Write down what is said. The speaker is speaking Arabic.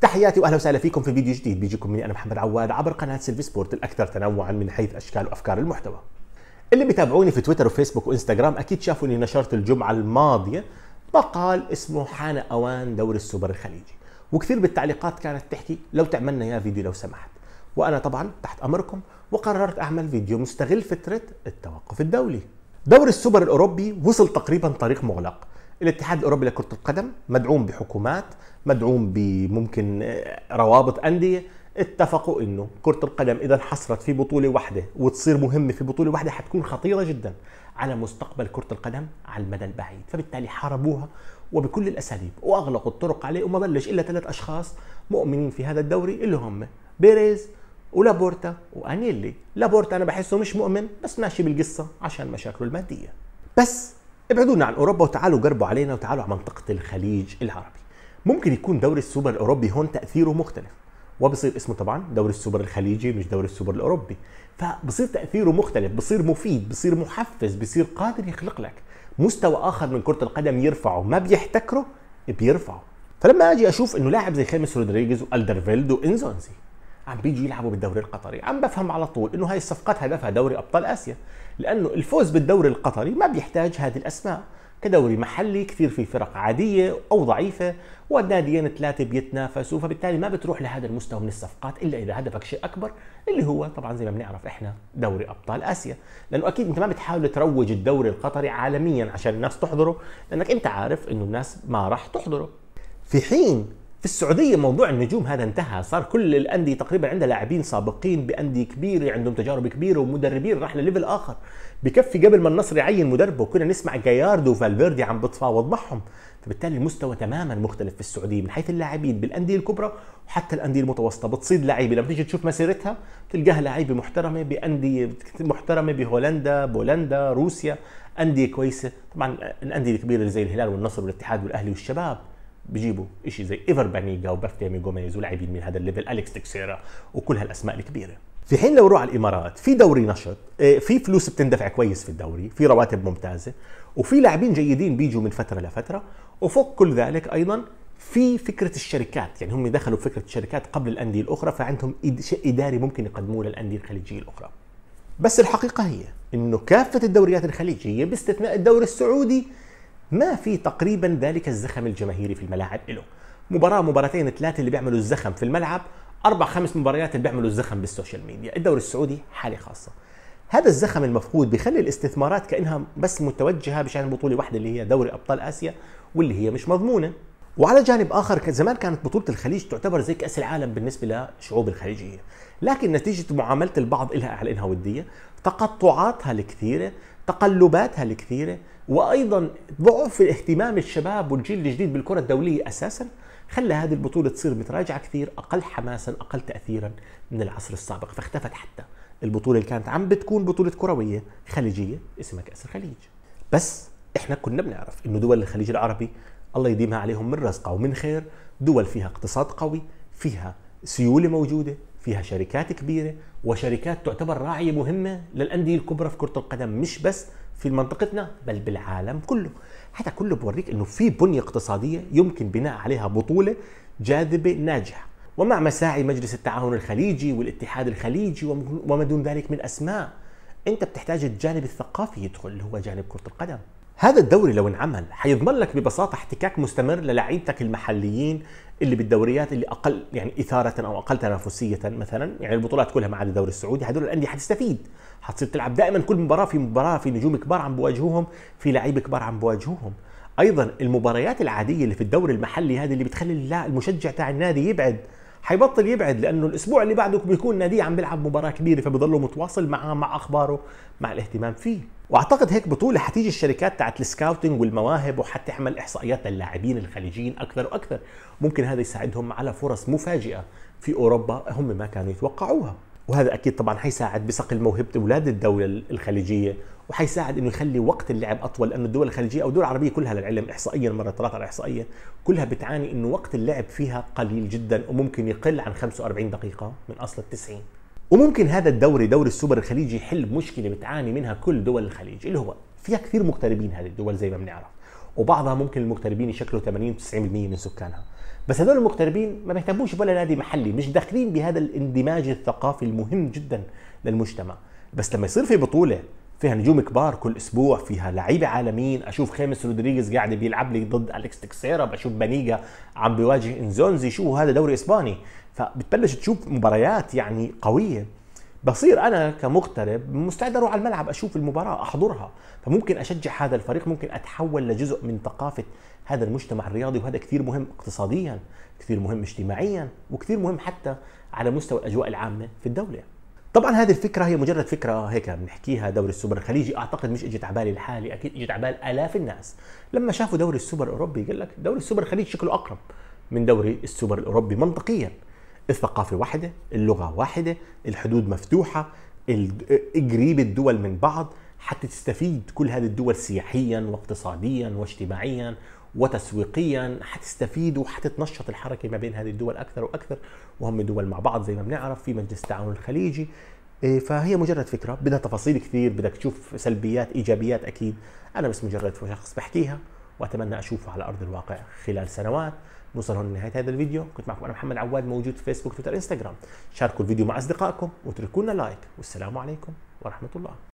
تحياتي واهلا وسهلا فيكم في فيديو جديد بيجيكم مني انا محمد عواد عبر قناه سيلفي سبورت الاكثر تنوعا من حيث اشكال وافكار المحتوى. اللي بيتابعوني في تويتر وفيسبوك وانستغرام اكيد شافوا اني نشرت الجمعه الماضيه مقال اسمه حان اوان دوري السوبر الخليجي، وكثير بالتعليقات كانت تحكي لو تعملنا يا فيديو لو سمحت. وانا طبعا تحت امركم وقررت اعمل فيديو مستغل فتره التوقف الدولي. دوري السوبر الاوروبي وصل تقريبا طريق مغلق الاتحاد الاوروبي لكره القدم مدعوم بحكومات مدعوم بممكن آه، روابط انديه اتفقوا انه كرة القدم اذا انحصرت في بطولة واحدة وتصير مهمة في بطولة واحدة حتكون خطيرة جدا على مستقبل كرة القدم على المدى البعيد، فبالتالي حاربوها وبكل الاساليب واغلقوا الطرق عليه وما بلش الا ثلاث اشخاص مؤمنين في هذا الدوري اللي هم بيريز ولابورتا وانيلي، لابورتا انا بحسه مش مؤمن بس ماشي بالقصة عشان مشاكله المادية. بس ابعدونا عن اوروبا وتعالوا جربوا علينا وتعالوا على منطقه الخليج العربي ممكن يكون دوري السوبر الاوروبي هون تاثيره مختلف وبصير اسمه طبعا دوري السوبر الخليجي مش دوري السوبر الاوروبي فبصير تاثيره مختلف بصير مفيد بصير محفز بصير قادر يخلق لك مستوى اخر من كره القدم يرفعه ما بيحتكره بيرفعه فلما اجي اشوف انه لاعب زي خامس رودريجيز والدرفيلد وانزونزي عم بيجوا يلعبوا بالدوري القطري عم بفهم على طول انه هاي الصفقات هدفها دوري ابطال اسيا لانه الفوز بالدوري القطري ما بيحتاج هذه الاسماء كدوري محلي كثير في فرق عادية أو ضعيفة والناديين ثلاثة بيتنافسوا فبالتالي ما بتروح لهذا المستوى من الصفقات إلا إذا هدفك شيء أكبر اللي هو طبعا زي ما بنعرف إحنا دوري أبطال آسيا لأنه أكيد أنت ما بتحاول تروج الدوري القطري عالميا عشان الناس تحضره لأنك أنت عارف أنه الناس ما راح تحضره في حين في السعوديه موضوع النجوم هذا انتهى صار كل الانديه تقريبا عندها لاعبين سابقين بانديه كبيره عندهم تجارب كبيره ومدربين راح لليفل اخر بكفي قبل ما النصر يعين مدربه كنا نسمع جاياردو وفالفيردي عم بتفاوض معهم فبالتالي المستوى تماما مختلف في السعوديه من حيث اللاعبين بالانديه الكبرى وحتى الانديه المتوسطه بتصيد لعيبه لما تيجي تشوف مسيرتها تلقاها لعيبه محترمه بانديه محترمه بهولندا بولندا روسيا انديه كويسه طبعا الانديه الكبيره زي الهلال والنصر والاتحاد والاهلي والشباب بجيبوا شيء زي ايفر بانيجا وبرتيمي جوميز ولاعبين من هذا الليفل اليكس تكسيرا وكل هالاسماء الكبيره في حين لو روح على الامارات في دوري نشط آه، في فلوس بتندفع كويس في الدوري في رواتب ممتازه وفي لاعبين جيدين بيجوا من فتره لفتره وفوق كل ذلك ايضا في فكره الشركات يعني هم دخلوا فكره الشركات قبل الانديه الاخرى فعندهم شيء اداري ممكن يقدموه للانديه الخليجيه الاخرى بس الحقيقه هي انه كافه الدوريات الخليجيه باستثناء الدوري السعودي ما في تقريبا ذلك الزخم الجماهيري في الملاعب له مباراه مباراتين ثلاثه اللي بيعملوا الزخم في الملعب اربع خمس مباريات اللي بيعملوا الزخم بالسوشيال ميديا الدوري السعودي حاله خاصه هذا الزخم المفقود بيخلي الاستثمارات كانها بس متوجهه بشان بطوله واحده اللي هي دوري ابطال اسيا واللي هي مش مضمونه وعلى جانب اخر زمان كانت بطوله الخليج تعتبر زي كاس العالم بالنسبه لشعوب الخليجيه لكن نتيجه معامله البعض لها على انها وديه تقطعاتها الكثيره تقلباتها الكثيرة وأيضا ضعف اهتمام الشباب والجيل الجديد بالكرة الدولية أساسا خلى هذه البطولة تصير متراجعة كثير أقل حماسا أقل تأثيرا من العصر السابق فاختفت حتى البطولة اللي كانت عم بتكون بطولة كروية خليجية اسمها كأس الخليج بس احنا كنا بنعرف انه دول الخليج العربي الله يديمها عليهم من رزقه ومن خير دول فيها اقتصاد قوي فيها سيولة موجودة فيها شركات كبيرة وشركات تعتبر راعية مهمة للأندية الكبرى في كرة القدم مش بس في منطقتنا بل بالعالم كله هذا كله بوريك أنه في بنية اقتصادية يمكن بناء عليها بطولة جاذبة ناجحة ومع مساعي مجلس التعاون الخليجي والاتحاد الخليجي وما دون ذلك من أسماء انت بتحتاج الجانب الثقافي يدخل اللي هو جانب كره القدم هذا الدوري لو انعمل حيضمن لك ببساطه احتكاك مستمر للاعيبتك المحليين اللي بالدوريات اللي اقل يعني اثاره او اقل تنافسيه مثلا يعني البطولات كلها ما عدا الدوري السعودي هدول الانديه حتستفيد حتصير تلعب دائما كل مباراه في مباراه في نجوم كبار عم بواجهوهم في لعيبه كبار عم بواجهوهم ايضا المباريات العاديه اللي في الدوري المحلي هذه اللي بتخلي المشجع تاع النادي يبعد حيبطل يبعد لانه الاسبوع اللي بعده بيكون ناديه عم بيلعب مباراه كبيره فبيضلوا متواصل معه مع اخباره مع الاهتمام فيه واعتقد هيك بطوله حتيجي الشركات تاعت السكاوتنج والمواهب وحتعمل احصائيات للاعبين الخليجيين اكثر واكثر ممكن هذا يساعدهم على فرص مفاجئه في اوروبا هم ما كانوا يتوقعوها وهذا اكيد طبعا حيساعد بصقل موهبه اولاد الدوله الخليجيه وحيساعد انه يخلي وقت اللعب اطول لانه الدول الخليجيه او الدول العربيه كلها للعلم احصائيا مره طلعت على احصائيه كلها بتعاني انه وقت اللعب فيها قليل جدا وممكن يقل عن 45 دقيقه من اصل ال 90 وممكن هذا الدوري دوري السوبر الخليجي يحل مشكله بتعاني منها كل دول الخليج اللي هو فيها كثير مغتربين هذه الدول زي ما بنعرف وبعضها ممكن المغتربين يشكلوا 80 90% من سكانها بس هذول المغتربين ما بيهتموش ولا نادي محلي مش داخلين بهذا الاندماج الثقافي المهم جدا للمجتمع بس لما يصير في بطوله فيها نجوم كبار كل اسبوع فيها لعيبه عالميين اشوف خامس رودريغيز قاعد بيلعب لي ضد اليكس تكسيرا بشوف بانيجا عم بيواجه انزونزي شو هذا دوري اسباني فبتبلش تشوف مباريات يعني قويه بصير انا كمغترب مستعد اروح على الملعب اشوف المباراه احضرها فممكن اشجع هذا الفريق ممكن اتحول لجزء من ثقافه هذا المجتمع الرياضي وهذا كثير مهم اقتصاديا كثير مهم اجتماعيا وكثير مهم حتى على مستوى الاجواء العامه في الدوله طبعا هذه الفكره هي مجرد فكره هيك بنحكيها دوري السوبر الخليجي اعتقد مش اجت على بالي لحالي اكيد اجت على بال الاف الناس لما شافوا دوري السوبر الاوروبي قال لك دوري السوبر الخليجي شكله اقرب من دوري السوبر الاوروبي منطقيا الثقافة واحدة اللغة واحدة الحدود مفتوحة قريب الدول من بعض حتى تستفيد كل هذه الدول سياحيا واقتصاديا واجتماعيا وتسويقيا حتستفيد وحتتنشط الحركه ما بين هذه الدول اكثر واكثر وهم دول مع بعض زي ما بنعرف في مجلس التعاون الخليجي إيه، فهي مجرد فكره بدها تفاصيل كثير بدك تشوف سلبيات ايجابيات اكيد انا بس مجرد شخص بحكيها واتمنى اشوفه على ارض الواقع خلال سنوات نوصل هون لنهايه هذا الفيديو كنت معكم انا محمد عواد موجود في فيسبوك تويتر انستغرام شاركوا الفيديو مع اصدقائكم واتركوا لنا لايك والسلام عليكم ورحمه الله